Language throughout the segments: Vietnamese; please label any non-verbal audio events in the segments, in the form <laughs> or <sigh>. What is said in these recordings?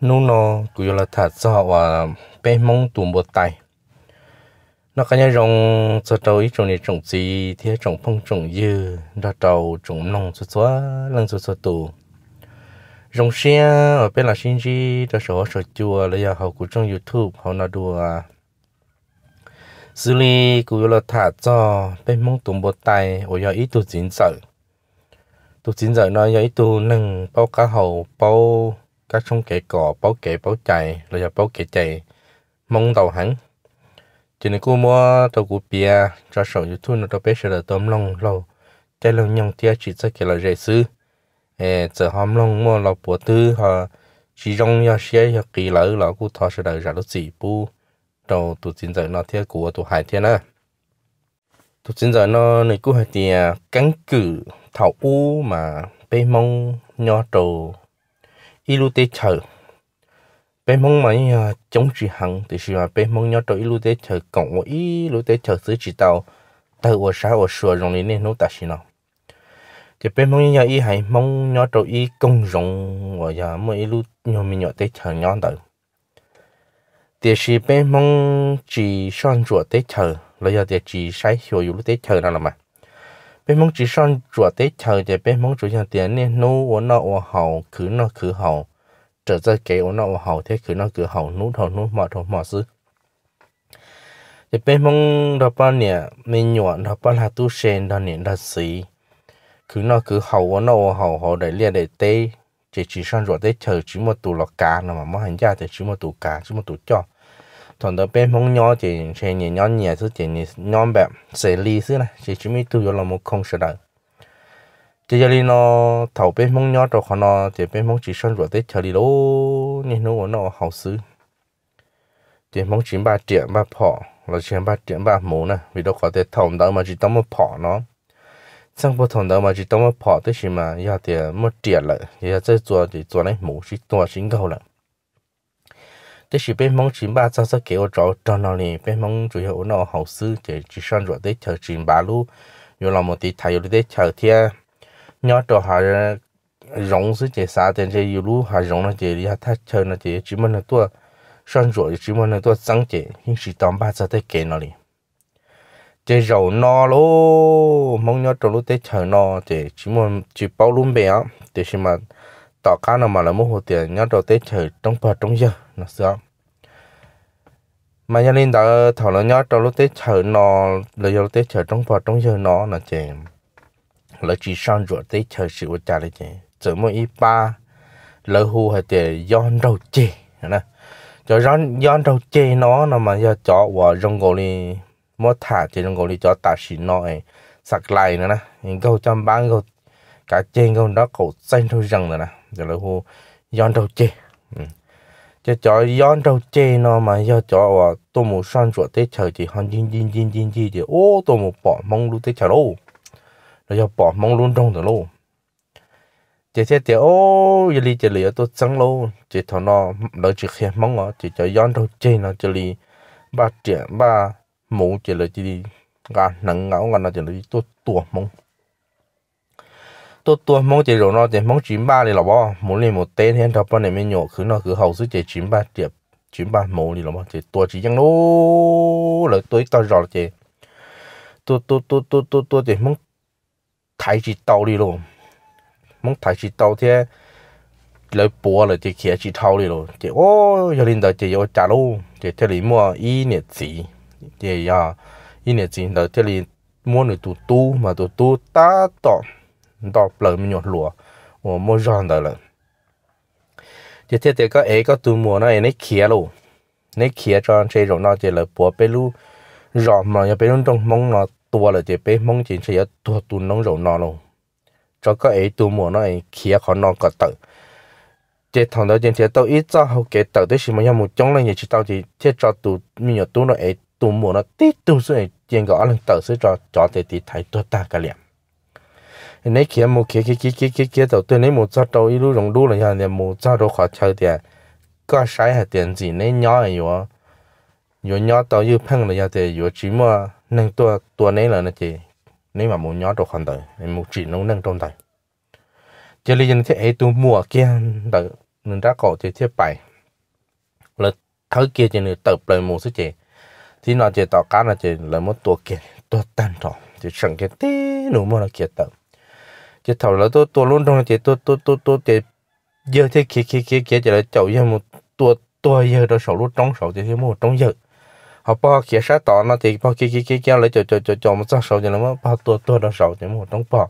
nu nó cứ là thả cho và bé mong tụm bột tay nó cái nhà rong cho trâu ít trồng này trồng gì thì trồng phong trồng dừa đào trâu trồng nong cho cho lăng cho cho tù rong xe ở bên là xin gì đó số số chùa lấy giờ học của trong youtube họ nào đùa xử lý cứ là thả cho bên mong tụm bột tay ở giờ ít tụ chín sợ tụ chín sợ nó giờ ít tụ nâng bao cá hầu bao các sông kẻ cò báo kẻ báo chạy rồi giờ báo kẻ chạy mong tàu hắn chỉ nên cô mua tàu cụ bia cho sổ youtube nó tàu bé sẽ là tôm long lâu chạy lâu nhông tia chỉ sẽ kẻ là dễ sư ê giờ hôm long mua lò bùa tư họ chỉ rong yo xe yo kỳ lỡ lỡ cụ thọ sẽ đợi ra lúc gì bu đầu tụ chính giờ nó theo của tụ hải thiên á tụ chính giờ nó này cũng hay thì cắn cử thảo u mà bê mong nho trầu ilu te chờ bé mong mấy à, chống chỉ hằng thì chỉ là bé mong nhớ tới ilu te chờ cộng với ilu te chờ xứ chỉ tàu tàu ở xã ở sửa rồi nên nó ta xin nào thì bé mong nhớ ý hay mong nhớ tới ý công rộng và giờ mới ilu nhớ mình nhớ te chờ nhớ tới thì chỉ bé mong chỉ son chuột te chờ là giờ thì chỉ sai hiểu ilu te chờ nào mà bên mong chỉ son chuột tế chờ để bên mong chủ nhà tiền nên nô ổn nọ ổn hậu cứ nọ cứ hậu trở ra kế ổn nọ ổn hậu thế cứ nọ cứ hậu nút hậu nút mọt hậu mọt xứ để bên mong đó bao nè mình nhọn đó bao là tu sen đó nè đó xí cứ nọ cứ hậu ổn nọ ổn hậu hậu để liền để tê chỉ chỉ son chuột tế chờ chỉ một tụ lọ cá nào mà mà hành gia thì chỉ một tụ cá chỉ một tụ cho thằng đó bên trên mà không đâu. chỉ 同到邊風鳥就前年鳥年是前年鳥白蛇利是呢，是準備都有那麼空出來。這家裡呢，頭邊風鳥就看到這邊風只上着在家裡咯，你弄我那好事。這風只把點把跑，那只把點把毛呢，為了搞得頭到嘛就當麼跑呢。trong bộ thằng đó mà chỉ tao mà bỏ tới gì mà giờ thì mất tiền lại giờ tới chùa thì chùa này mũ chỉ tua chính cầu lại 这是被蒙 chín 八早早给我找找那里，被蒙主要我那好事，这只上着在条 chín 八路，有那么的他有的条天，鸟着还是榕是这啥的这一路还榕了这里，他条那这只么那多上着只么那多脏这，平时当八早在给那里。这肉孬咯，蒙鸟着路在条孬，这只么只包路没啊，这是么？tỏ cá nào mà là mua hồ tiền nhớ đầu tết trời trong bờ trong giờ nó sớm mà nhà đình đã thảo luận nhớ trong lúc tết trời nó là giờ tết trời trong bờ trong giờ nó là chị là chỉ sang ruột tết trời sự vật trả đấy chị chỉ một ít ba lỡ hù hay tiền yon đầu chị nè cho yon yon đầu chị nó là mà giờ chó và rong gò đi mua thả chị rong gò đi chó ta xì nó ấy sạc lại nữa nè những câu trăm ba câu cả trên câu đó cổ xanh thôi rằng rồi nè giờ là hồ yon đầu chê ừ. chứ cho yon đầu chê nó mà do cho tôi một san chuột tết chờ chỉ hòn dinh dinh dinh dinh gì thì ô tôi một bỏ mong luôn tết chờ đâu rồi do bỏ mong luôn trong rồi luôn chỉ thế thì ô giờ đi chỉ lì tôi chẳng lâu chỉ thằng nó đợi chỉ khen mong ở chỉ cho yon đầu chê nó chỉ lì ba triệu ba mũ chỉ là chỉ đi gà nắng ngáo gà nó chỉ là tôi tua mong ตัวตัวมองเจรนอเจมองจิมบ้าเลยหรอบ่หมูเลยหมูเต้นเห็นทับปนเนี่ยไม่หยกคือเนาะคือเขาซื้อเจจิมบ้าเจ็บจิมบ้าหมูเลยหรอบ่เจตัวจียังโน้เลยตัวอีตอนรอเจตัวตัวตัวตัวตัวตัวเจมองไทยจีเตาเลยหรอมองไทยจีเตาเท่เลยปัวเลยเจเขียจีเทาเลยหรอเจโอ้ยลินเดเจยจ่าลูเจเทลีมัวอีเนี่ยสีเจยาอีเนี่ยสีเดเทลีมัวหนึ่งตัวตู้มาตัวตู้ตาต่อ đó lỡ mình nhột lúa mà mua rong đó là chỉ thế thì cái ấy có tu mua nó ấy nó khía luôn nó khía cho anh chơi rồi nó chỉ là bỏ bê lu rong mà nhà bê luôn trong mông nó tua là chỉ bê mông chỉ chỉ tua tu nông rồi nó luôn cho cái ấy tu mua nó ấy khía khó nó có tự chỉ thằng đó chỉ chế tao ít cho hậu kế tự tới xem mà nhà một trong này chỉ tao chỉ chỉ cho tu mình nhà tu nó ấy tu mua nó tít tu suy chỉ có anh tự sẽ cho cho thì thì thấy tua ta cái liền 你起冇起起起起起起就对你冇抓到一路融入了下的冇抓到花球的，个晒下点子你鸟有，有鸟到又碰了下的有芝麻能多多你了那些，你嘛冇鸟到看到，你冇只能能中到。这里人些哎都 mua kia 的，人家搞这些摆，了头 kia 就得不了冇事情，thì nó chỉ tạo cá là chỉ là một tổ kiện tổ tan trọ chỉ sẵn cái tí nụ mua là kia tạo chỉ thầu là tôi tôi luôn trong chỉ tôi tôi tôi tôi chỉ giờ thế kia kia kia kia chỉ là chậu giờ một tôi tôi giờ đó sầu lúc trong sầu thì thêm một trong giờ họ bỏ kia sát tỏ nó thì bỏ kia kia kia kia lấy chậu chậu chậu chậu một sát sầu thì nó mới bỏ tôi tôi đó sầu thì một trong bỏ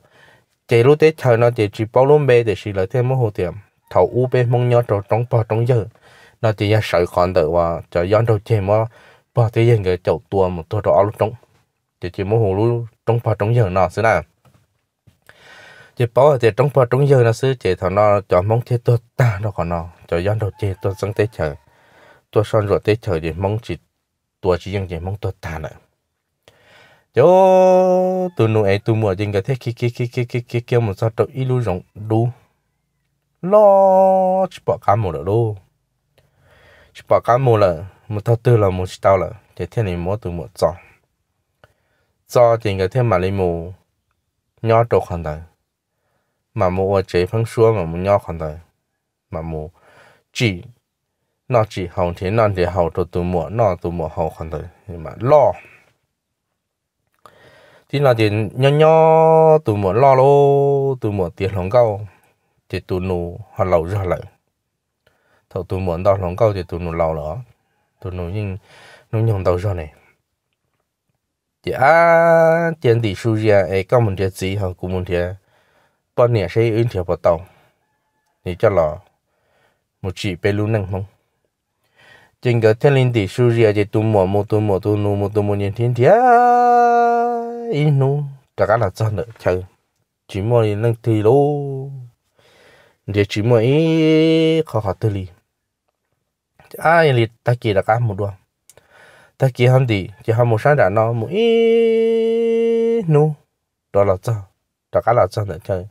chỉ lúc tết thời nó chỉ chỉ bao luôn bê thì chỉ là thêm một hồ tiệm thầu u bê mong nhau trong trong bỏ trong giờ nó chỉ là sợi khoản đỡ và cho yon đầu chém mà bỏ thế giờ người chậu tua một tôi đó lúc trong chỉ chỉ một hồ lúc trong bỏ trong giờ nó thế nào chỉ bảo thì trong bao trong giờ nó sư chỉ thằng nó cho mong thế tôi ta nó còn nó cho dân đầu chế tôi sang tới chờ tôi son rồi tới chờ thì mong chỉ tôi chỉ dân chỉ mong tôi ta nữa cho tôi nuôi ấy tôi mua chính cái thế kia kia kia kia kia kia kia một sao tôi ilu rộng đủ lo chỉ bảo cá mồ rồi đủ chỉ bảo cá mồ là một thao tư là một tao là chỉ thế này mua tôi mua cho cho chính cái thế mà lấy mù nhỏ trộn khăn đời mà mua chế phân xua mà mua nhau còn đời mà mua chỉ nó chỉ hậu thế nó thì hậu tôi tôi mua nó tôi mua hậu còn đời nhưng mà lo thì là tiền nhỏ nhỏ tôi mua lo lô tôi mua tiền lòng cao thì tôi nụ họ lầu ra lại thầu tôi muốn đó lòng cao thì tôi nụ lầu đó tôi nụ nhưng nó nhồng đầu ra này thì à tiền tỷ số ra ấy có một tiền gì họ cũng một tiền bao nhiêu sẽ ứng thiệp vào tàu thì cho là một chị bê lưu năng mong chính cái thiên linh tỷ su ria thì tu mò mò tu mò tu nu mò tu mò nhìn thiên thiên ý nu cả cái là cho nữa chờ chỉ mò thì năng thì lô để chỉ mò ý khó khó tư li ai li ta kì là cả một đua ta kì hâm tỷ chỉ hâm một sáng đã nó một ý nu đó là cho cả cái là cho nữa chơi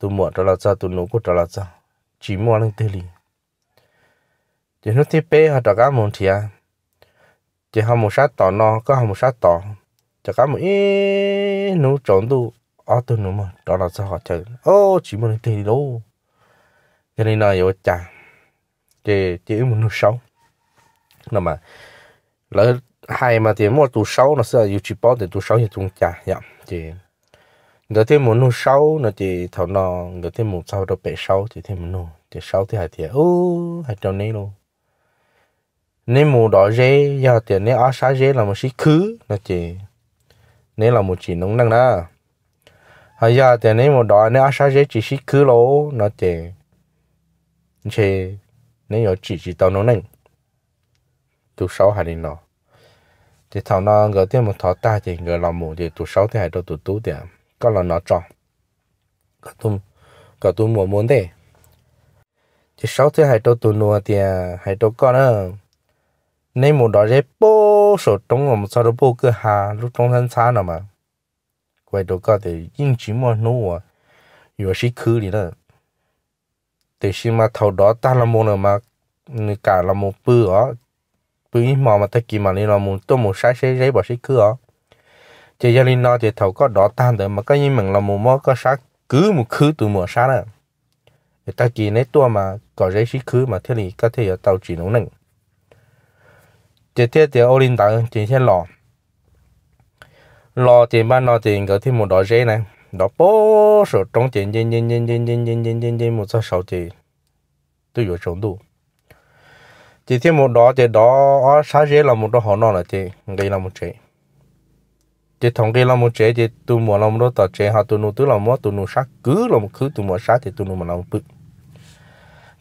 tu mua cho là cho tu nấu cũng cho là cho chỉ mua lên thế li chỉ nó tiếp bé họ cho cá mồm thì à chỉ họ một sát tỏ nó có họ một sát tỏ cho cá một ít nấu trộn tu ở tu nấu mà đó là cho họ chơi ô chỉ mua lên thế li đâu cho nên là vô chả chỉ chỉ muốn nấu sáu nó mà lỡ hai mà thì mua tu sáu nó sẽ yêu chỉ bỏ để tu sáu thì tu chả vậy dạ, thì người thêm một nụ sâu nó chỉ thầu nò người thêm một sau đó bảy sâu chỉ thêm một nụ, chỉ sâu thì hai thì ô hai trâu nấy luôn nên mù đỏ dê giờ thì nên ở xa dê là một sĩ khứ nó chỉ nên là một chỉ nông năng đó hay giờ thì nên mù đỏ nên ở xa dê chỉ sĩ khứ lỗ nó chỉ chỉ nên giờ chỉ chỉ tao nông năng tu sâu hai đi nọ chỉ thầu nò người thêm một thọ ta thì người làm mù thì tu sâu thì hai đâu tu tú tiền có là nó tròn cả tụm cả tụm mùa muốn thế chỉ sáu thứ hai trâu tụm nua thì hai trâu con nữa nên một số trong ngầm sau đó bố cứ hà lúc trong thân xa nào mà quay đầu có thì yên chỉ mua nô à vừa sĩ khứ đi nữa mà thầu đó ta là một mà cả là một bự ó bự ít mà ta mà đi là một tôi một sai sai giấy bỏ sĩ khứ chỉ cho linh nó chỉ thầu có đỏ tan rồi mà cái như mình là mùa món có sát cứ một khứ từ mùa sát à người ta chỉ lấy tua mà có giấy sĩ khứ mà thế thì có thể ở tàu chỉ nấu nâng chỉ thế thì ô linh tạo chỉ thế lò lò chỉ ban lò chỉ có thêm một đỏ giấy này đó bố sổ trong chỉ nhìn nhìn nhìn nhìn nhìn nhìn nhìn nhìn nhìn một số sầu chỉ tôi có sống đủ chỉ thêm một đỏ chỉ đó sáng giấy là một đỏ họ nọ là chỉ gây là một chuyện chế thống kê là một chế chế tu mua là một tờ chế họ tu nụ tu là một tu nụ sát cứ là một cứ tu mua sát thì tu nụ mà là một bự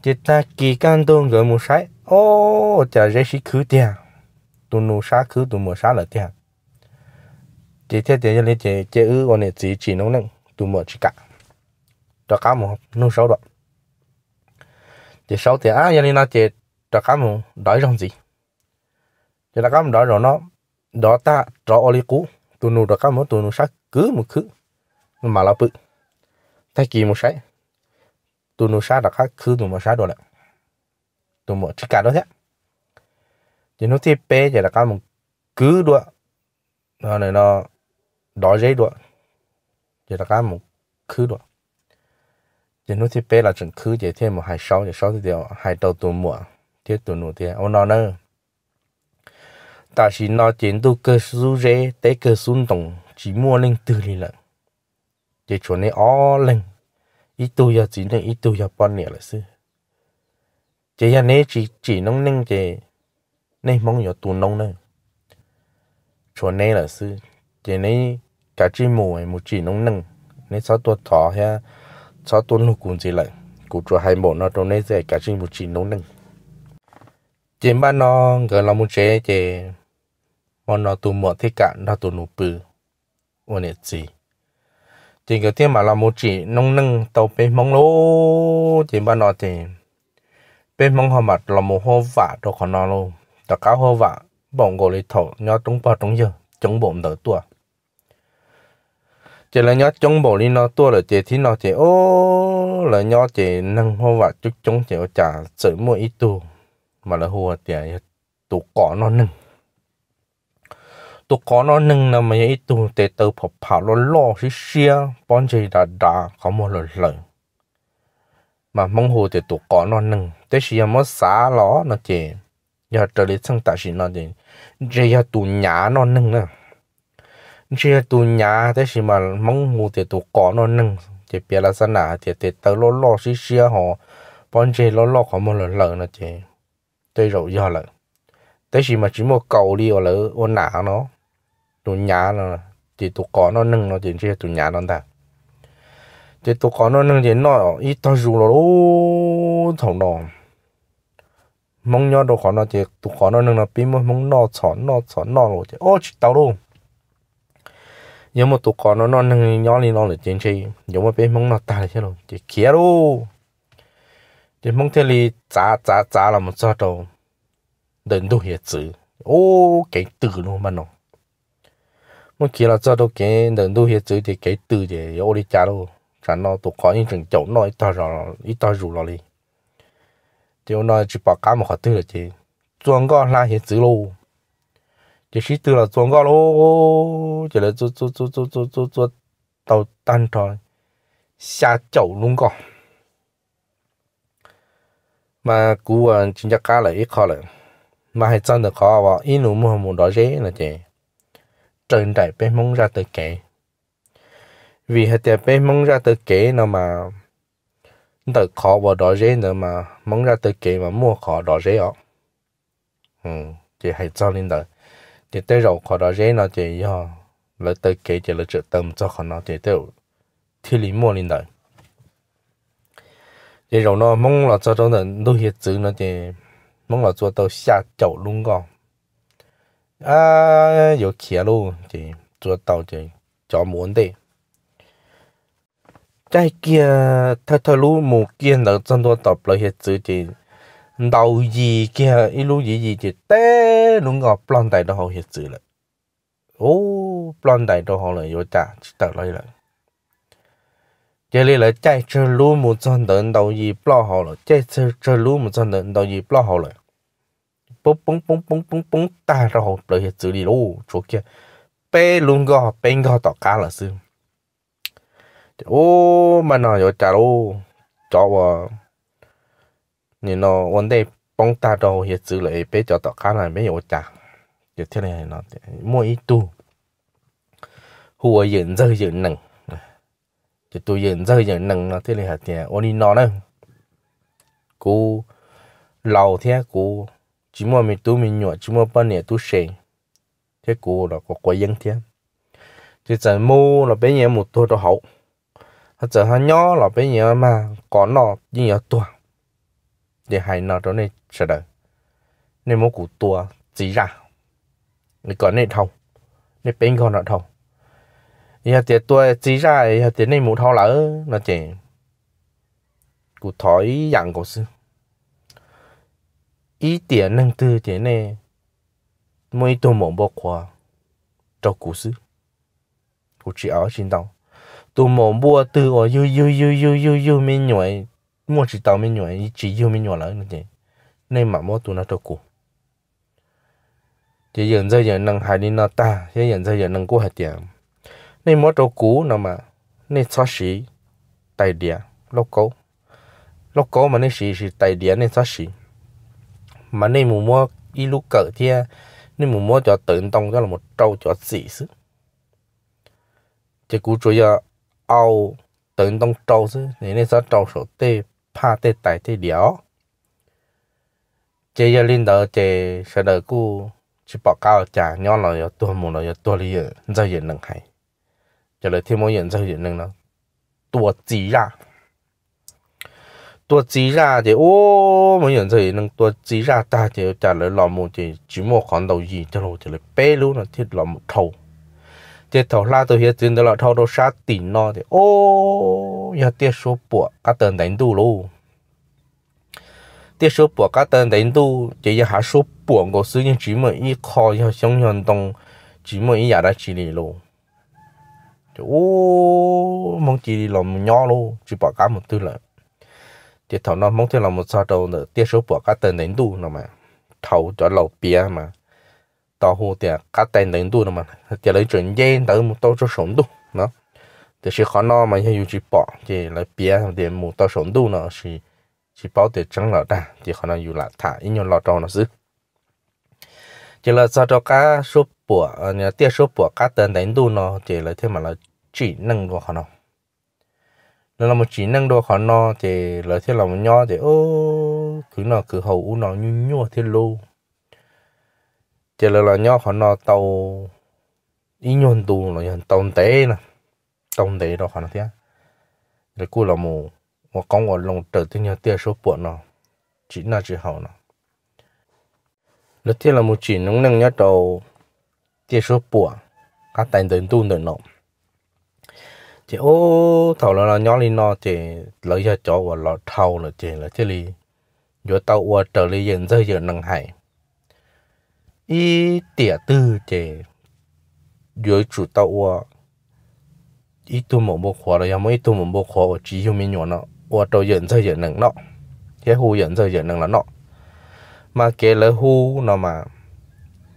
chế ta kỳ can tu người mua sát ô chả dễ sĩ cứ tiền tu nụ sát cứ tu mua sát là tiền chế thế tiền cho nên chế chế ư còn này chỉ chỉ nông nặng tu mua chỉ cả cho cá một nông sáu đoạn chế sáu tiền á cho nên là chế cho cá một đói trong gì chế là cá một đói rồi nó đó ta cho oli cũ tu nu đó các mối tu nu sát cứ một khứ mà là bự thay kỳ một sái tu nu sát đó các khứ tụi một sát đó là tụi một chỉ cả đó thế thì nó tiếp bê giờ là các một cứ đó nó này nó đói dây đó giờ là các một khứ đó thì nó tiếp bê là chừng khứ giờ thêm một hai sáu giờ sáu thì điều hai đầu tu mùa tiếp tu nu thì ông nó nữa 但是那见到个苏热，得个松动，chỉ mua lên từ lì lận để chỗ này ó lên ít tu giờ chỉ nên ít tu giờ bao nhiêu là sư chỉ là nè chỉ chỉ nông nên chỉ nên mong giờ tu nông nữa chỗ này là sư chỉ này cả chỉ mùa một chỉ nông nâng nên sao tu thọ ha sao tu lúc cũng chỉ lại cũng cho hai bộ nó trong này sẽ cả chỉ một chỉ nông nâng chỉ ba nó gọi là một chế chỉ วันเราตัวหมดที่กะเราตัวหนูปือวันนี้จีจีก็เที่ยมาเราโมจีน้องนึ่งเตาไปมองโลจีบ้านเราจีเป็นมองหอมัดเราโมโหวะตัวขอนอโลตัวก้าวโหวะบ่งโกลิถอยอดตรงปอตรงเยอะจงบ่มเตอตัวจีแล้วยอดจงบ่ลินอตัวเลยจีที่นอจีโอ้เลยยอดจีนั่งโหวะจุกจงจีจ่าเสือมัวอีตัวมาละหัวเตียตัวก่อนนอหนึ่ง tôi có nó nâng là mấy ít tu để tự phổ phảo nó lo xí xia bọn chơi đã đã có một lần lần mà mong hồ thì tôi có nó nâng thế xia à mất xá ló nó chị giờ trở lại sang tại xí nó chị chị giờ tu nhá nó nâng nữa chị tu nhá thế xí mà mong hồ thì tôi có nó nâng chị biết là sao nào thì thì tự lo lo xí xia họ bọn chị lo lo có một lần lần nó chị tôi rồi giờ lại tới khi mà chỉ một cầu đi ở lỡ ôn nã nó tụ nhà nó thì tụ có nó nâng nó chỉ chia tụ nhà nó ta thì tụ có nó nâng thì nó ít tao dù nó ô thằng nó mong nhau đồ khó nó thì tụ có nó nâng nó pin mong nó chọn nó chọn nó rồi thì ô chỉ tao luôn nhưng mà tụ có nó nó nâng nhau lên nó là chỉ chia nhưng mà pin mong nó ta là thế rồi thì kia luôn thì mong thế thì giá giá giá là một sao đâu đừng đủ hết chữ ô cái từ luôn mà nó มื่อกี้เราจะตัวเก๋เดินดูเฮียจื้อที่เก๋ตื่นเดี๋ยวโอริจ้าดูฉันนอตัวขอยิ่งถึงเจ้าน้อยต่อรออีต่อรูรอเลยเดี๋ยวน้อยจีปากกามาขอตื่นเลยจีจวงก็ลาเฮียจื้อลูจะชี้ตื่นเราจวงก็ลูจะเลยจู่จู่จู่จู่จู่จู่จู่到单场下九龙岗。mà cú chính chắc cá lại ít khó lại mà hay chân được khó vào ít nụ mua một đó dễ là chị trần đại bé mong ra tới kể vì hạt tiệt bé mong ra tới kể nó mà đợi khó vào đó dễ nữa mà mong ra tới kể mà mua khó đó dễ ạ, ừ chị hãy cho nên đời thì tới rồi khó đó dễ nó chị do lợi tới kể chị lấy trợ tâm cho khó nó chị tiêu thì lý mua nên đời chị rồi nó mong là cho đó là đôi hết chữ nó chị mong là cho tao xa chậu luôn con 啊，有铁路就做到就找门的。cái kia thật thật lú một kia là chân tôi tập lại hết chữ thì đầu gì kia ít lú gì gì thì té luôn ngọc plan đại đó họ hết chữ lại ô plan đó họ lại vô trả chỉ tập lại lại giờ lại chạy chơi lú một chân đến đầu gì plan họ lại chạy chơi một chân đến đầu gì plan ta đi là sư, ô mà nó yo trả lô cho wa nên nó vấn đề bóng ta đâu hiện xử lại bé cho tọt cá này bé yo chả giờ thế này nó mua ít tu hùa yên rơi yên nặng thì tôi yên rơi yên nặng nó thế này hạt tiền ôn nó nè cô lâu thế cô chỉ mua mình tu mình nhỏ chỉ mua bao nhiêu tu sẻ thế cô là có quay dân thế thì giờ mua là bây giờ một tôi đó hậu giờ hắn nhỏ là bây giờ mà có nó như nhỏ tua để hai nó đó này sẽ đợi nên mua cụ tua chỉ ra nên có này thầu nên bên con nó thầu giờ tiền tua chỉ ra giờ tiền nên mua thầu lỡ nó chỉ cụ thổi dạng cổ xưa 一点能得点呢，每都忙不垮，找故事，我只要行动，都忙不得哦，又又又又又又没鸟，莫知道没鸟，一直又没鸟了那点，那嘛莫都那照顾，这人在人能害你那大，这人在人能过还点，那莫照顾那嘛，那啥事，大点老高，老高嘛那是是大点那啥事。mà nên mù mua y lúc cỡ thia à, nên mù mua cho tận tông đó là một trâu cho xỉ xứ chỉ cú chủ yếu ao tận tông trâu xứ nên nên sao trâu số tê pa tê tài tê đéo chỉ giờ lên đó chỉ sợ đời cú chỉ bỏ cao trả nhau nào yếu tua mù nào yếu tua lý giờ giờ năng hay cho lời thêm mỗi giờ giờ năng nó tua gì ra ตัวจีราเดี๋ยวโอ้มันอย่างไรนึงตัวจีราตาเดี๋ยวจะเลยหลอมูจะจีโมขันดาวยีจะเราจะเลยเป้รู้นะที่หลอมเท่าเดี๋ยวเท่าลาตัวเฮียจึงเดี๋ยวเราเท่าเราชาตินอเดี๋ยวโอ้ยาเตี้ยชัวปวกก็เตินแต่งดูรู้เตี้ยชัวปวกก็เตินแต่งดูจะยังหาชัวปวกก็ซื้อยังจีโมอีคอยัง想象ตรงจีโมอีอยากได้จีนี่รู้เดี๋ยวโอ้มองจีนี่หลอมย่อรู้จีบอกกันหมดตัวเลย thì thầu nó mong theo là một sao đầu nữa tiếp số bỏ các tên đánh đu nó mà thầu cho lầu bia mà tao hồ thì các tên đánh đu nó mà thì lấy chuẩn dây tới một tao cho sống đu nó thì sẽ khó nó mà như chỉ bỏ thì lấy bia thì một tao sống đu nó thì chỉ bảo để trắng là đà thì khả năng dù là thả ít nhiều lọt tròn nó giữ chỉ là sao cho cá số bùa à, nhà tia số bùa cá tên đánh đu nó chỉ là thêm mà là chỉ năng của khả năng nó là một chỉ năng đồ khó no thì là thế là một nho thì ô cứ nó cứ hầu u nó nhu nhua thế lô thì là là nho khó no tàu ý nhuận tù nó nhuận tàu tế nè tàu tế đó khó nó thế để cô là một một con của lòng trở tới nhà tia số bộ nó chỉ là chỉ hầu nó là thế là một chỉ năng năng nhớ đầu tia số bộ các tài đến tu nữa nộp chỉ ô thầu là nó nhỏ lên nó chỉ lấy ra chỗ và nó thầu là chỉ là chị li vô tàu qua trở lại hiện giờ giờ nặng hải ý tỉa tư chỉ, vô chủ tàu qua ý tu một bộ khóa rồi mới tu một bộ khóa chỉ hiểu mình nhỏ nó qua trở hiện giờ giờ nặng nó cái hu hiện giờ giờ nặng là nó mà kể là hu nó mà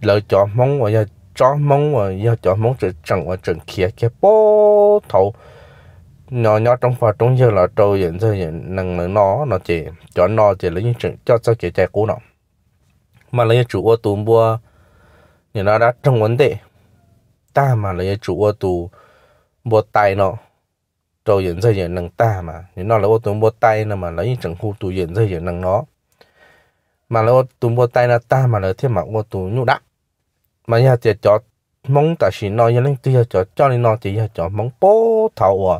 lỡ cho mong và cho mong và cho mong chỉ chẳng và chẳng kia cái bó thầu nhỏ nhỏ trong phật trong giờ là trâu hiện giờ hiện năng lượng nó nó chỉ cho nó chỉ lấy những chuyện cho cho chỉ chạy cũ nó mà lấy chủ ô tú mua như nó đã trong vấn đề ta mà lấy chủ ô tú mua tay nó trâu hiện giờ hiện năng ta mà như nó lấy ô tú mua tay nó mà lấy chẳng khu tú hiện giờ hiện năng nó mà lấy ô tú mua tay là ta mà lấy thêm mà ô tú nhu đắc mà nhà chỉ cho mong ta xin nó như lên tia cho cho nên nó chỉ cho mong bố thầu à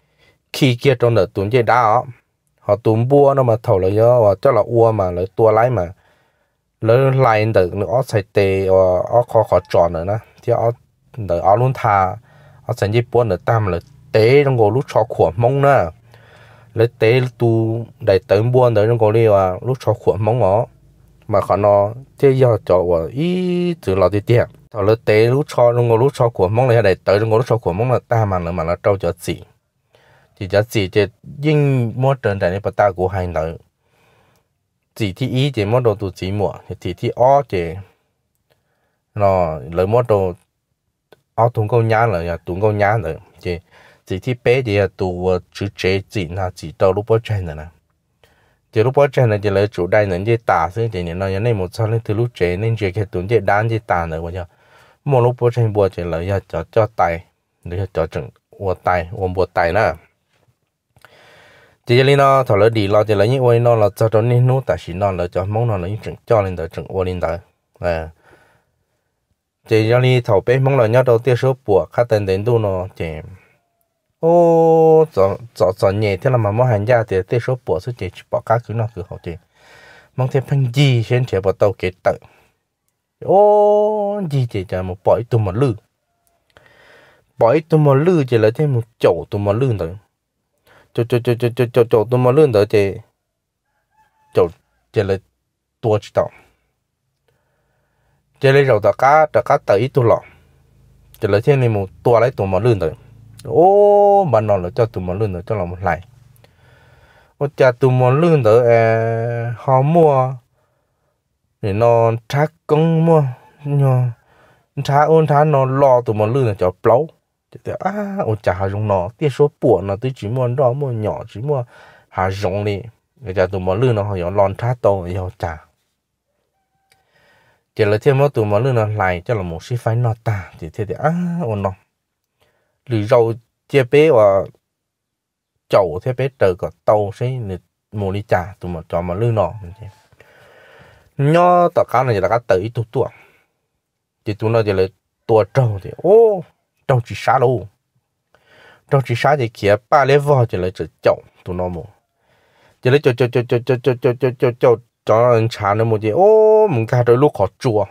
khi kia trong đợt tuần chơi đá họ tuần bua nó mà thầu là do cho là ua mà lấy tua lái mà lấy ờ, lại được nó sẽ tê ở khó khó chọn nữa nè thì ở đợt ở luôn thà ở sẽ như bua nữa tam là tế trong ngồi lúc cho của mông nè lấy tế tu để tới bua nữa trong ngồi đi và lúc cho của mông ó mà khó nó thế giờ cho và ý từ lò đi tiệt thầu lấy tế lúc cho trong ngồi lúc cho của mông này để tới trong ngồi lúc cho của mông là tam mà nữa mà nó trâu cho gì thì giờ chỉ chỉ nhưng mua trần đại này bắt ta của hai nữa chỉ thì ý chỉ mua đồ tụ chỉ mua thì chỉ thì o chỉ nó lấy mua đồ o tụng câu nhá rồi nhà tụng câu nhá rồi thì chỉ thì bé thì tụ à, chữ chế chỉ là chỉ đầu lúc bó chen rồi nè chỉ lúc bó chen là thì lấy chủ đại nên chỉ ta xí thì nên nó này một sao nên từ lúc chế nên chỉ cái tụng chỉ đan chỉ ta nữa bây giờ một lúc bó chen bùa chỉ lấy à, cho cho tay lấy à, cho chừng nè chỉ cho nên nó thở lỡ đi lo thì lấy những ô nó là cho cho nên nó tại chỉ nó là cho mong nó là những chuyện cho lên tới chuyện ô lên tới à chỉ cho nên thầu bé mong là nhớ đầu tiên số bùa khát tên đến đâu nó chỉ ô cho cho cho nhẹ thế là mà mong hàng gia thì tiên số bùa số chỉ bỏ cá cứ nó cứ học chỉ mong thêm phân gì trên chỉ bỏ tàu kế tự ô gì chỉ cho một bỏ tụi một lư bỏ tụi một lư chỉ là thêm một chỗ tụi một lư thôi 就就就就就就就那么论的这，就这里多知道，这里绕大家大家得一多了，这里天里木多来多么论的，哦，蛮难了，叫多么论的，叫那么来，我叫多么论的，哎，好么？你那查工么？你查安查那老多么论的叫包。thì à ô chả hà rong nó tiếc số bùa nó tới chỉ mua đó mua nhỏ chỉ mua hà rong đi người ta tụi mò lư nó họ lon thá tô họ chả chỉ là thêm mò tụi mò lư nó lại cho là một sĩ phái nó ta thì thế à ô nó lì rau chia bé và chậu thế bé trời có tàu sẽ mua đi chả tụi mò cho mò lư nó nho tao cá này là cá tự tụt tụt thì tụi nó chỉ là tua trâu thì ô đâu chỉ xa lâu đâu chỉ xa thì kia ba lẽ vò chỉ là chỉ chậu tụi nó mồ chỉ là chậu chậu chậu chậu chậu chậu chậu chậu chậu chậu cho anh chán nữa một gì ô mình cả đôi lúc họ chua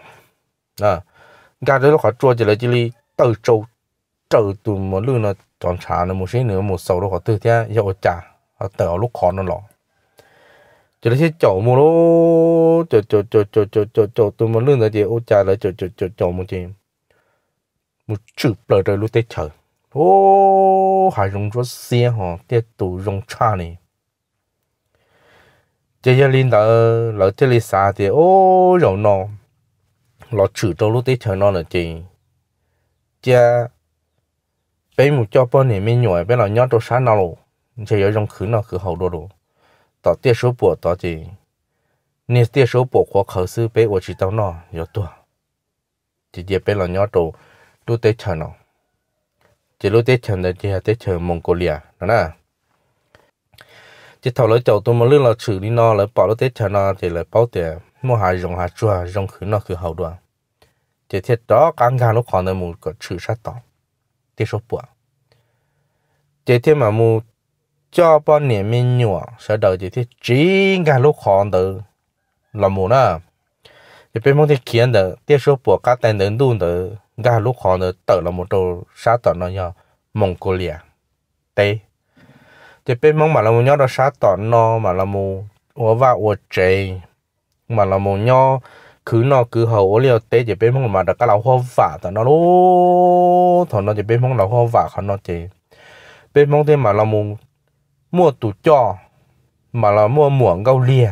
à cả đôi lúc họ chua chỉ là chỉ là tàu trâu trâu tụi một lúc nó chọn chán nữa một số nữa một sầu đó họ tự thế yêu chả họ tàu lúc họ nó lọ chỉ là chỉ chậu một lô chậu chậu chậu chậu chậu chậu chậu tụi một lúc nó chỉ ô chả là chậu chậu chậu chậu một chuyện một chữ bờ đời lúc tết chờ ô hai rong cho xe họ tết tù rong cha này chế gia linh đã lỡ chế lý xa thì ô rồi nó lọ chữ đâu lúc tết chờ nó là chị chế bé một cho bao này mới nhồi bé là nhót đồ sáng nào luôn chế ở trong khứ nào khứ hậu đồ đồ tao tiết số bùa tao chị nên tiết số bùa khó khử, sư bé ở chỉ tao nó nhiều tuổi chỉ chế bé là nhót đồ lúc tết chờ nó chỉ lúc tết chờ là chỉ là tết chờ Mongolia đó nè chỉ thầu lỡ chậu tôi mà lúc là xử đi nó là bỏ lúc tết chờ nó thì là bảo để, mua hàng dùng hàng chua dùng khử nó khử hậu đoạn chỉ thiết đó càng càng lúc còn là một cái chữ sát tỏ tiếp số bữa chỉ thiết mà mua cho bao niệm mình nhỏ sẽ đợi chỉ thiết chỉ càng lúc còn được là một nè 就别忘记看的，别说不搞单能弄的。gà lúc họ nữa tự là một đồ sát tỏ nó nhỏ Mongolia tê thì bên mong mà là một nhỏ đó sát tỏ nó mà là một ủa và ủa chê mà là một nhỏ cứ nó cứ hầu ủa liều tê thì bên mong mà là cái là hoa vả tỏ nó lú thọ nó thì bên mong là hoa vả khó nó thì bên mong thì mà là một mua tủ cho mà là mua muỗng gạo lìa,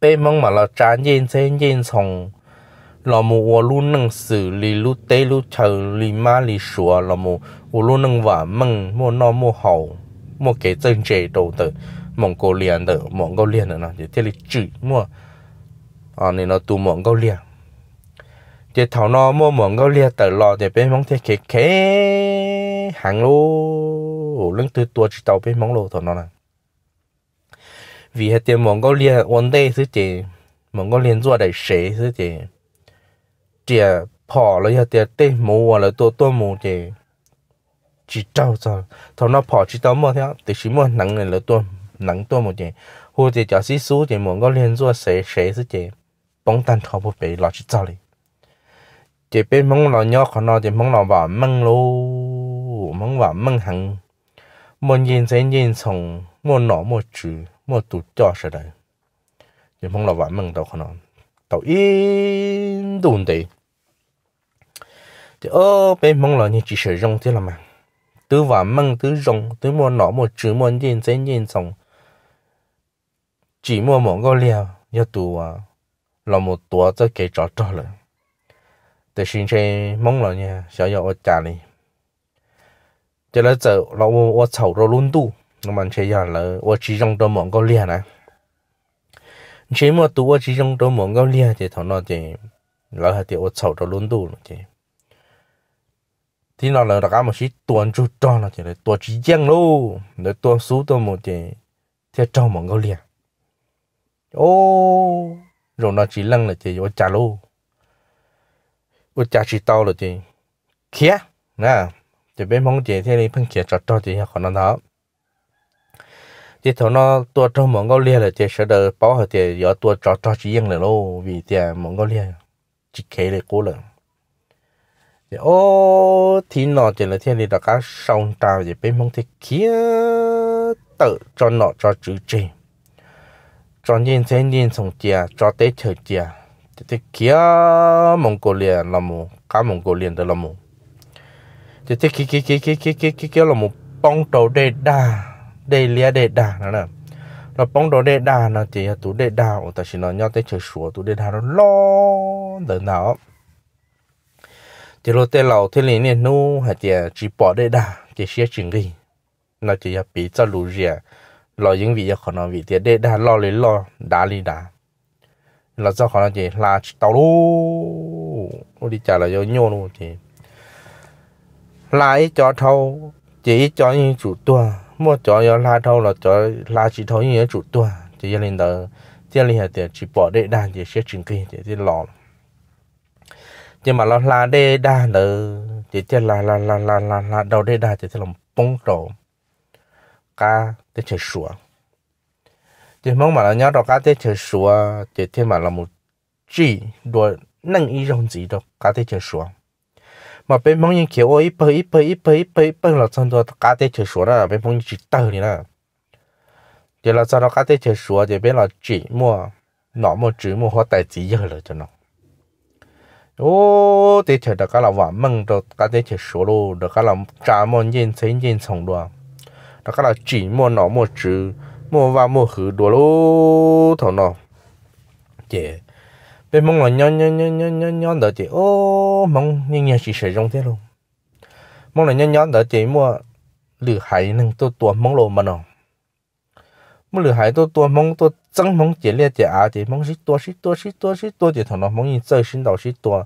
bên mong mà là chán yên xem yên xong เราโมวลุ่นหนังสือลีลุ่เตลุ่เชอลีมาลีชัวเราโมวลุ่นหนังว่ามึงมัวนอมัวเฮามัวเกจเจโตเตอมองโกเลียนเตอมองโกเลียนเนาะเดี๋ยวเทลิจืดมัวอันนี้เราตัวมองโกเลียนเดี๋ยวเท่านอมัวมองโกเลียนเตอรอเดี๋ยวไปมองเทเคเคหังโลเรื่องตัวตัวจิตเอาไปมองโลเท่านอนะ vì hết tiền mong có liên ổn định sự chế mong có liên do đại sĩ sự chế trẻ phò lấy tiền tê mù là tôi tôi mù thì chỉ trâu sao, thằng nó phò chỉ trâu mua theo thì chỉ mua nặng này là tôi nặng tôi mù chị hoặc thì cho xí số chị muốn có liên do sẽ sẽ sẽ chị bóng tan thọ bộ bị lo chỉ trâu đi chị bé mong lo nhóc của nó chị mong lo vào mong lô mong vào mong hằng muốn nhìn sẽ nhìn xong muốn nọ muốn chữ muốn tụt cho sẽ đấy chị mong lo vào mong đâu của nó tàu đồn đấy thì ở bên mong là như chỉ sử dụng thế là mà tứ và măng tứ rồng tứ mua nọ một chữ mua nhìn dễ nhìn xong chỉ mua một cái liều nhớ tù à là một tùa cho cái trò trò rồi thì xin chơi mong là nha 小友我家里就来走，然后我我炒着轮渡，那么这样了，我只用这么个练呢。chỉ mà tôi chỉ trong đó mong cái lia thì thằng nó thì là hai tiêu sầu cho luôn đủ thì thì nó là các mà chỉ tuần chú cho nó thì là tuần chỉ giang luôn để tuần số đó một thì theo trong mong cái lia ô rồi nó chỉ lăng là thì vô trả luôn vô trả chỉ tao là thì khía nè thì bên mong thì thế này phân kia cho cho thì họ nó đó thì thằng nó tua trong mong gò liền là thì sẽ được bảo họ thì giờ tua trò trò chỉ riêng là lô vì thì mong gò liền, chỉ kể là cố lên thì ô thì nó chỉ là thiên thì đã cá sông trào thì bên mong thì kia tự cho nó cho chữ chê cho nhìn thấy nhìn xong chia cho tế chờ chia thì thế kia mong gò lia là một cá mong gò liền đó là một thì thế kia kia kia kia kia kia kia là một bông đầu đê đa để lia để đà nó nè nó bóng đồ để đà nó chỉ là tụ để đà ta chỉ nó nhau tới chơi sủa tụ để đà nó lo đợn nào chỉ lo tên lầu thế này nè nu hay chỉ chỉ bỏ để đà chỉ xia chừng gì nó chỉ là bị cho lù rìa lo những vị cho nó vị tiền để đà lo lấy lo đá lấy đá là do khó nó chỉ là tàu lú nó đi trả là do nhô luôn chỉ là cho thâu chỉ cho những chủ tua mua cho yo la thâu là cho la chỉ thâu như chủ tua thì gia đình đó gia đình thì chỉ bỏ đệ đàn chỉ sẽ chừng kỳ chỉ thì lò nhưng mà nó la đệ đàn đó thì chỉ là là là là là là đầu đệ đàn chỉ thì làm bông trổ cá để chơi sủa thì mong mà là nhớ đó cá để chơi sủa thì thêm mà là một chỉ đuổi nâng ý rồng gì đó cá để chơi sủa mà bên mong những kiểu ôi, bơi bơi bơi bơi bơi là trong đó cá tê chơi xuống là bên mong chỉ tờ đi nè thì là trong đó cá tê chơi xuống thì bên là chỉ mua nó mua chỉ mua hoa tài chỉ giờ rồi cho nó ô tê chơi đó cái là vàng mừng rồi cá tê chơi xuống luôn đó cái là trả món yên sinh yên xong đó đó cái là chỉ mua nó mua chỉ mua và mua hử đồ lô thằng nó chị bé mong là nhon nhon nhon nhon nhon nhon đợi chị ô mong nhưng nhà chị sẽ rong thế luôn mong là nhon nhon đợi chị mua lửa hải nâng tôi tuột mong lộ mà nó mua lửa hải tôi tuột mong tôi chẳng mong chị liệt chị à chị mong xí tua xí tua xí tua chị thằng nó mong nhìn chơi xin đầu xí tua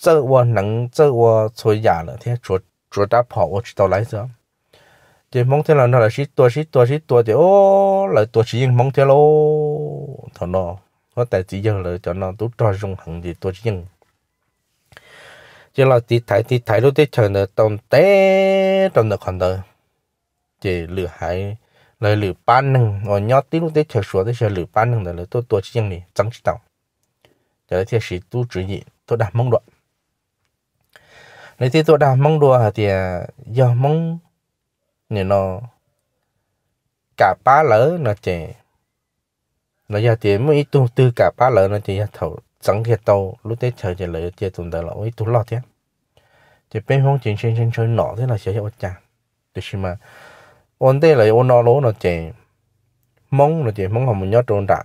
chơi qua nắng chơi qua chơi giả là thế chuột chuột đã 跑我去到来着。thì mong thế nó là xí tua xí tua xí tua thì ô lại tua xí mong thế lô thằng nó nó tại chỉ giờ cho nó tú trò dùng hẳn gì tôi nhưng chỉ là chỉ thấy chỉ thấy lúc tết trời nữa tông té trong được khoảng đời chỉ lửa hải lời lửa ban nâng ở nhót tí lúc trời xuống tết trời lửa ban nâng là tôi tôi chỉ nhưng này chẳng chỉ tao cho thì sĩ tu chủ nhị tôi đã mong đợi nếu tôi đã mong đùa thì do mong nên nó cả ba lỡ nó chỉ nó giờ thì mới tu tư cả ba lợn nó thì thầu chẳng kia tàu lúc tết chờ chờ lợi chia tụng đời là ít tu lo thế thì bên phong chuyện chuyện chuyện chuyện nọ thế là sẽ cho cha thì xí mà ôn đây là ôn nó lố nó chỉ mong nó chỉ mong họ muốn nhớ trốn đã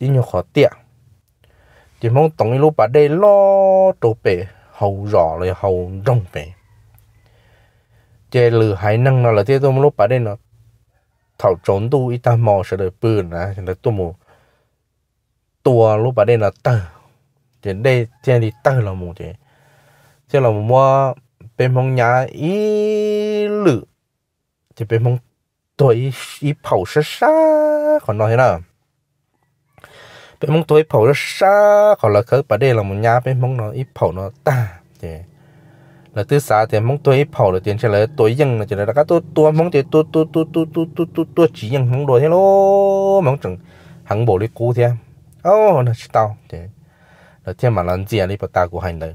đi nhớ khó tiệt chỉ mong tổng lúc bà đây lo trổ bể hầu rõ rồi hầu rong bể chỉ lừa hại năng nào là thế tôi lúc bà đây nó thảo trốn tu ít ta mò sẽ được bự nè, sẽ được tu mù tua lúc bà đây là tờ trên đây trên đi tờ là mù thế thế là mua bên mong nhà ý lự thì bên mong tuổi ý phẩu sa sa còn nói thế nào bên mong tuổi phẩu sa còn là khởi bà đây là một nhà bên mong nó ý phẩu nó ta thế là từ xa thì mong tôi phẩu là tiền sẽ là tôi dừng là chỉ là các tôi tôi mong thì tôi tôi tôi tôi tôi tôi tôi tôi chỉ dừng mong đồ thế lô mong chừng hàng bộ đi cú thế ô là chỉ tao thế là thế mà lần gì đi bắt ta của hành đấy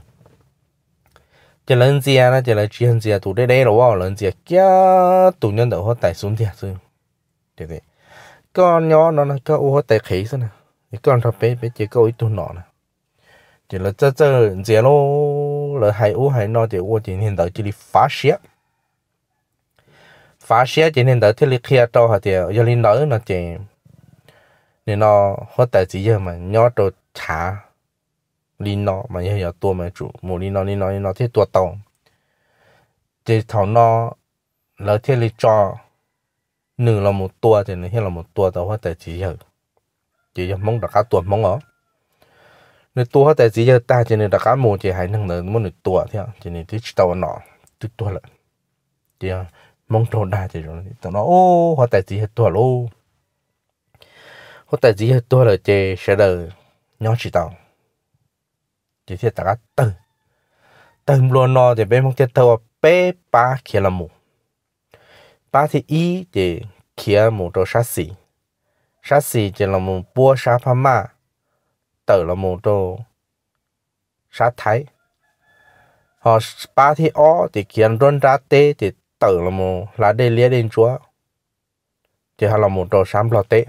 chỉ lần gì là chỉ là chỉ lần gì tụ đây đây rồi lần gì kia tụ nhân đầu hết tài xuống thiệt chứ thế thế con nhỏ nó nó cho ô hết tài khí thế nè con thằng bé bé chỉ có ít tuổi nọ nè chỉ là chơi chơi gì lô 了海鸥海闹的，我今天到这里发泄，发泄今天到这里开到哈的，要领导那的，你那好代志要嘛，要到查，领导嘛要要多嘛做，冇领导领导领导太多到，这头脑老天里找，你那么多的，你那么多的好代志要，就要蒙大家多蒙哦。nên tua tại gì giờ ta chỉ nên đặt cá mù chỉ hay năng nữa muốn được tua thế chỉ nên thích tàu nọ thích tua lại thì à, mong đồ đa chỉ rồi tàu nó ô họ tại gì hết tua luôn họ tại gì hết tua là chỉ sẽ đời nhón chỉ tàu chỉ thiết đặt từ từ luôn nó thì bên mong chết tàu bé ba kia là mù ba thì ý thì kia mù đồ sát xì sát xì chỉ là mù bua sát pha ma tử là một đồ sát thái họ ba thì o thì kiến run ra tê thì tử là một là đây lia đến chúa thì họ là một đồ sám lo tê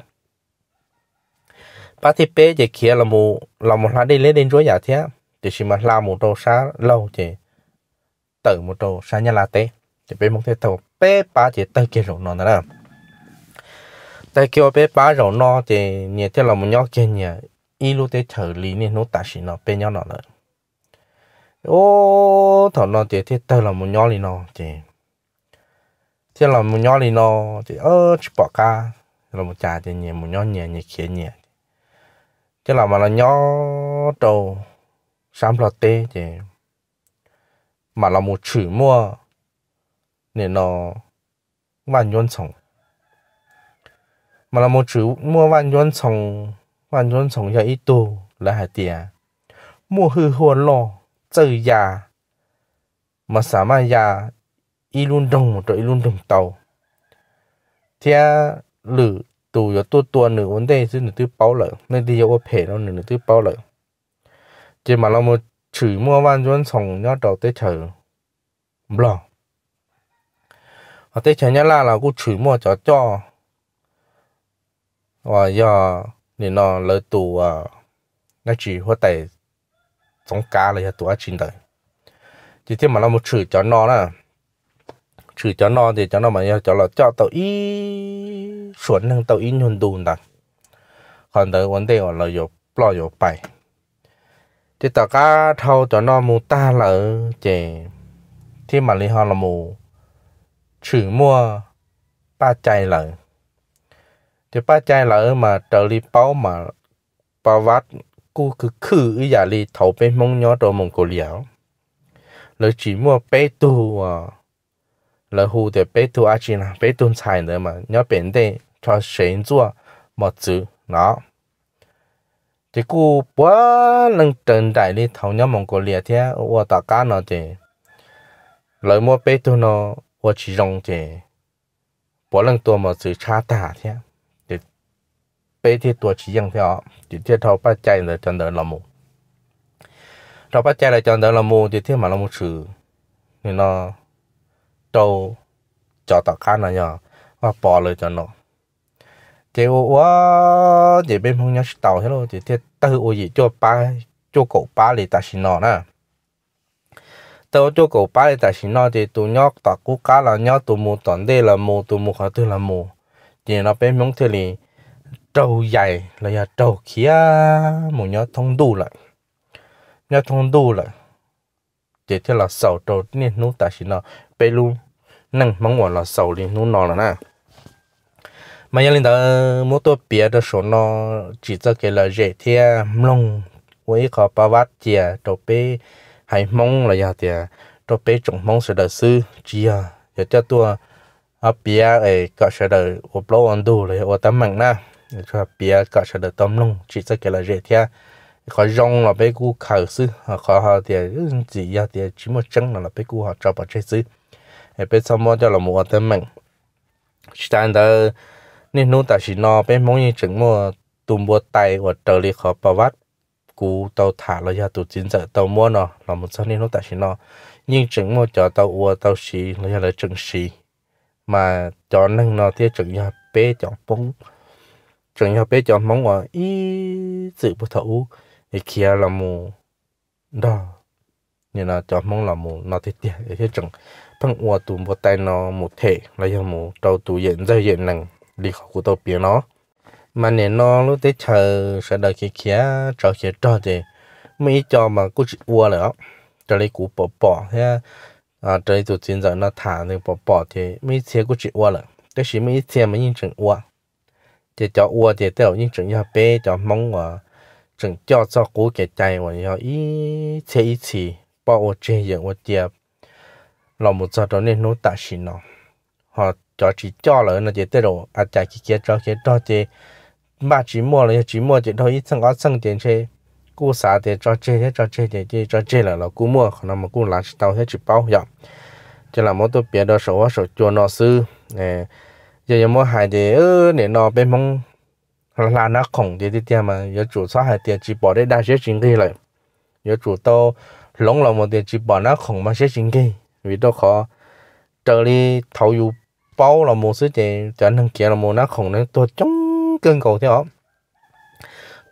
ba thì bé thì kia là một là một là đây lia đến chúa giả thế thì chỉ mà là một đồ sá lâu thì tử một đồ sá nhà là tê thì bé một thế tàu bé ba thì tử kia rồi nó nữa tại kia bé ba rồi nó thì nhà thế là một nhóc kia nhà 一路在头里呢，侬大西呢，别鸟哪了。ô thọ nó thì thì tao là một nhỏ đi nó thì thì là một nhỏ đi nó thì ơ chỉ bỏ ca là một trà thì nhẹ một nhỏ nhẹ nhẹ kia nhẹ thì là mà là nhỏ đầu sắm lọt tê thì mà là một chữ mua nên nó vạn nhân sống mà là một chữ mua vạn nhân sống hoàn dân sống cho ít tù là hạt tìa mua hư hồn lo chơi già mà xả mà già y luôn đồng rồi y luôn đồng tàu thế lử tù yo tu tu nữ vấn đề chứ nữ tư bao lợi nên đi yo phê nó nữ tư bao lợi chỉ mà là một chửi mua văn dân sống nhau đầu tới chờ blog ở tới chờ nhau là là cô chửi mua cho cho và giờ nên nó lỡ tù à nó hoa tài trong cá là tù ăn đời chỉ thế mà nó một chữ cho nó là chữ cho nó thì cho nó mà cho là cho tàu ý xuống năng tàu ý nhuận đùn đằng còn tới vấn đề là dục lo dục bài thì tàu cá thâu cho nó mù ta là ừ, chỉ thế mà lý họ là mù chữ mua ba chai lời จะป้าใจเหรอมาเจอรีเป้ามาประวัติกูคือคืออย่าลีเถาเป็นมงยอตัวมองโกเลียวเลยจีมัวเป้ตัวแล้วหูเดี๋ยวเป้ตัวอาจีนะเป้ตัวชายเนอะมาเนาะเป็นได้ชอบเสียงจัวมาจื้อเนาะจะกูปวลังเดินได้ลีเถาเนาะมองโกเลียเท่าว่าตาก้านเนาะเจเลยมัวเป้ตัวเนาะว่าจีรงเจปวลังตัวมาจื้อชาตาเท่า被ที่ตัวชี้ยังเท่าจิตที่เราปัจจัยเลยจนเดินละมูเราปัจจัยเลยจนเดินละมูจิตที่มาละมูชื่อนี่เนาะโตจอต่อข้างนะยอว่าปอเลยจนเนาะเจ้าว่าเจ้าเป็นพงยักษ์เต่าใช่ไหมจิตที่ตั้งอุยจ้าป้าจ้ากูป้าเลยตัดสินเนาะนะ tao cho cậu ba để tài sinh nó thì tụ nhóc ta cú cá là nhóc tụ mù tòn đây là mù tụ mù khát là mù thì nó bên mông thế này trâu dày là giờ trâu kia một nhớ thông đủ lại nhớ thông đủ lại chỉ theo là sầu trâu nên nó ta chỉ nó bê luôn năng mong muốn là sầu liền nó nó là na. mà nhà linh đó mỗi tôi bia đó số nó chỉ cho cái là dễ theo mông với khó bao vắt chia trâu bê hay mong là giờ thì trâu bê trồng mong sẽ đỡ sư à giờ cho tôi à bia ấy có sẽ được ốp lâu ăn đủ rồi ốp tấm mặn na cho bia cả sẽ được tôm lông chỉ là dễ thea có rong là bé cú khẩu sư họ thì chỉ ya thì chỉ một chân là bé cú họ cho bỏ chơi sư bé sau mỗi cho là một tên mình chỉ đang đó nên nô tại chỉ nó bé mong như chừng mua tụm bùa tay và trở lại họ bảo vắt cú tàu thả là ya tụ chính giờ tàu mua nó là một số nên nô tại nhưng chừng mua cho tàu ua tàu xì là ya là chừng mà cho nâng nó thì chừng ya bé cho chẳng nhau bé cho mong ở ý sự bất thấu thì kia là mù đó nên là cho mong là mù nó thì tiệt cái chẳng bằng ua tụ một tay nó một thể là do mù đầu tụ hiện ra hiện năng đi học của tàu biển nó mà nên nó lúc tới chờ sẽ đợi cái kia chờ kia chờ thì mấy cho mà cứ chỉ ua nữa cho lấy cú bỏ bỏ thế à trời tụi chiến giờ nó thả thì bỏ bỏ thì mấy xe cứ chỉ ua rồi cái khi mấy xe mà nhìn chẳng ua chỉ cho ua chỉ tiêu nhưng chừng cho bé cho mong và chừng cho cho cố cái chạy và cho ý chế ý chỉ bao ua chế giờ ua tiệp lòng một giờ đó nên nó tạ xin nó họ cho chỉ cho là nó chỉ tiêu rồi à chạy cái cho cái đó chỉ mà chỉ mua là chỉ mua chỉ thôi ít sang có sang tiền chơi cú xả thì cho chơi cho chơi thì cho chơi là là cú mua còn mà cú làm tao thế chỉ bao giờ chỉ là mỗi tôi biết đó số số cho nó sư nè giờ giờ mua hai để ơ để nó bên mong là nó khổng thì thì tiền mà giờ chủ sao hai tiền chỉ bỏ để đa chế chính cái lại giờ chủ tao lóng là một tiền chỉ bỏ nó khổng mà chế chính cái vì tao khó trở đi thầu dù bao là một số tiền trở nên kia là một khổng nên tôi chống cơn cầu thế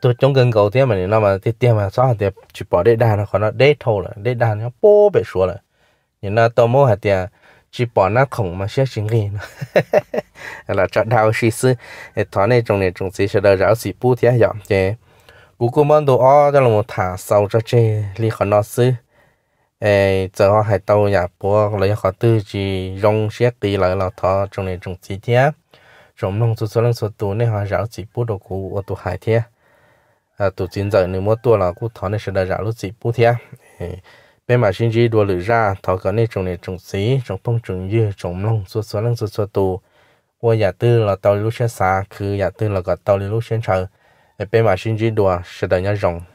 tôi chống cơn cầu thế mà nó mà thì tiền mà sao thì chỉ bỏ để đa nó khó nó để thầu là để đa nó bố bể xuống là nhưng nó tao mua hai tiền chỉ bỏ nó khổng mà sẽ chính nghề <laughs> là chọn đào sĩ sư thọ này trong này trong sĩ sẽ đỡ giáo sĩ pu thế dọn chế cú cú món đồ o cho là một thả sau cho chê li khó nó sư ê giờ họ hải tàu nhà bố lấy họ tư chỉ rong xét tí lại là thọ trong này trong sĩ thế trong nông số số lượng số tu này họ giáo sĩ pu đồ cú ở tu hải thế à tu chính giờ nếu mua tu là cú thọ này sẽ đỡ giáo sĩ pu thế bên mà xin chỉ đua lửa ra thọ có nên trồng này trồng xí trồng phong trồng dư trồng lông xua xua lông xua xua tù qua nhà tư là tàu lưu xe xa cứ nhà tư là có tàu lưu xe chờ bên mà xin chỉ đua sẽ đợi nhau rồng